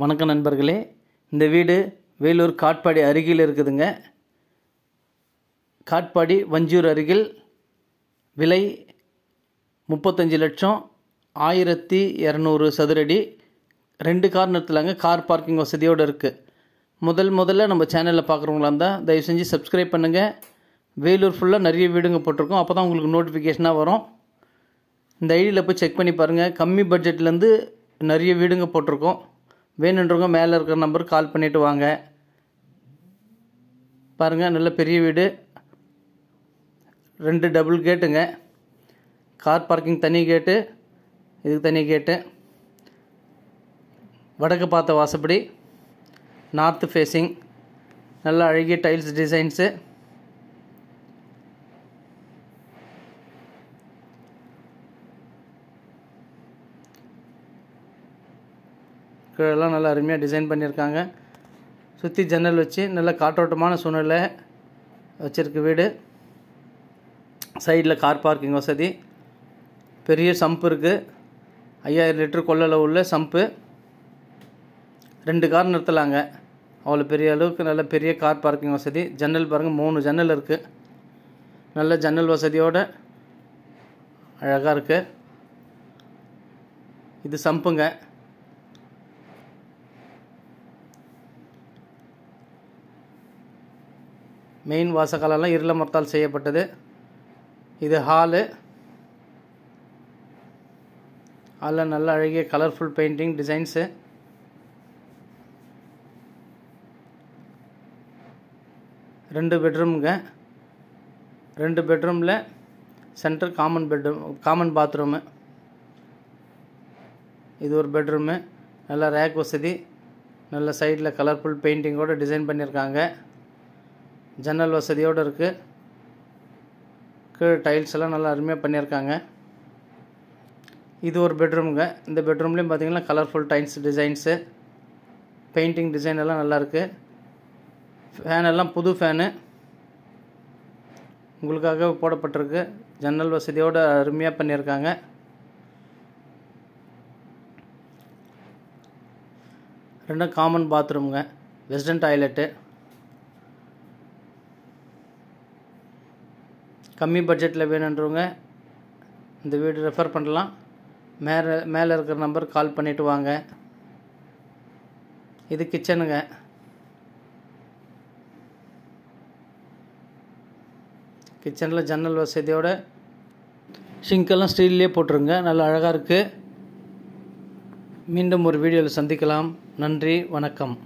வணக்கம் நண்பர்களே இந்த வீடு வேலூர் காட்பாடி அருகில் இருக்குதுங்க காட்பாடி வஞ்சூர் அருகில் விலை முப்பத்தஞ்சு லட்சம் ஆயிரத்தி இரநூறு சதுரடி ரெண்டு கார் நிறுத்தலாங்க கார் பார்க்கிங் வசதியோடு இருக்குது முதல் முதல்ல நம்ம சேனலில் பார்க்குறவங்களா இருந்தால் தயவு செஞ்சு சப்ஸ்கிரைப் பண்ணுங்கள் வேலூர் ஃபுல்லாக நிறைய வீடுங்க போட்டிருக்கோம் அப்போ தான் உங்களுக்கு நோட்டிஃபிகேஷனாக வரும் இந்த ஐடியில் போய் செக் பண்ணி பாருங்கள் கம்மி பட்ஜெட்லேருந்து நிறைய வீடுங்க போட்டிருக்கோம் வேணுன்றவங்க மேலே இருக்கிற நம்பருக்கு கால் பண்ணிவிட்டு வாங்க பாருங்கள் நல்ல பெரிய வீடு ரெண்டு டபுள் கேட்டுங்க கார் பார்க்கிங் தனி கேட்டு இதுக்கு தனி கேட்டு வடக்கு பார்த்த வாசப்படி நார்த்து ஃபேஸிங் நல்லா அழகிய டைல்ஸ் டிசைன்ஸு கீழெல்லாம் நல்லா அருமையாக டிசைன் பண்ணியிருக்காங்க சுற்றி ஜன்னல் வச்சு நல்ல காற்றோட்டமான சூழ்நிலை வச்சுருக்கு வீடு சைடில் கார் பார்க்கிங் வசதி பெரிய சம்ப் இருக்குது ஐயாயிரம் லிட்டர் கொள்ளளவு உள்ள சம்ப்பு ரெண்டு கார் நிறுத்தலாங்க அவ்வளோ பெரிய அளவுக்கு நல்ல பெரிய கார் பார்க்கிங் வசதி ஜன்னல் பாருங்கள் மூணு ஜன்னல் இருக்குது நல்ல ஜன்னல் வசதியோடு அழகாக இருக்குது இது சம்புங்க மெயின் வாசகாலெல்லாம் இருள மரத்தால் செய்யப்பட்டது இது ஹாலு அதில் நல்ல அழகிய கலர்ஃபுல் பெயிண்டிங் டிசைன்ஸு ரெண்டு பெட்ரூமுங்க ரெண்டு பெட்ரூமில் centre common bedroom common bathroom இது ஒரு பெட்ரூமு நல்லா ரேக் வசதி நல்ல சைடில் கலர்ஃபுல் பெயிண்டிங்கோடு டிசைன் பண்ணியிருக்காங்க ஜன்னல் வசதியோடு இருக்குது கீழே டைல்ஸ் எல்லாம் நல்லா அருமையாக பண்ணியிருக்காங்க இது ஒரு பெட்ரூமுங்க இந்த பெட்ரூம்லேயும் பார்த்திங்கன்னா colourful tiles designs painting design எல்லாம் நல்லாயிருக்கு ஃபேன் எல்லாம் புது ஃபேனு உங்களுக்காக போடப்பட்டிருக்கு ஜன்னல் வசதியோடு அருமையாக பண்ணியிருக்காங்க ரெண்டும் காமன் பாத்ரூம்ங்க வெஸ்டர்ன் டாய்லெட்டு கம்மி பட்ஜெட்டில் வேணுன்றவங்க இந்த வீடு ரெஃபர் பண்ணலாம் மேலே மேலே இருக்கிற நம்பர் கால் பண்ணிவிட்டு வாங்க இது கிச்சனுங்க கிச்சனில் ஜன்னல் வசதியோட சிங்கெல்லாம் ஸ்டீல்லே போட்டுருங்க நல்லா அழகாக இருக்குது மீண்டும் ஒரு வீடியோவில் சந்திக்கலாம் நன்றி வணக்கம்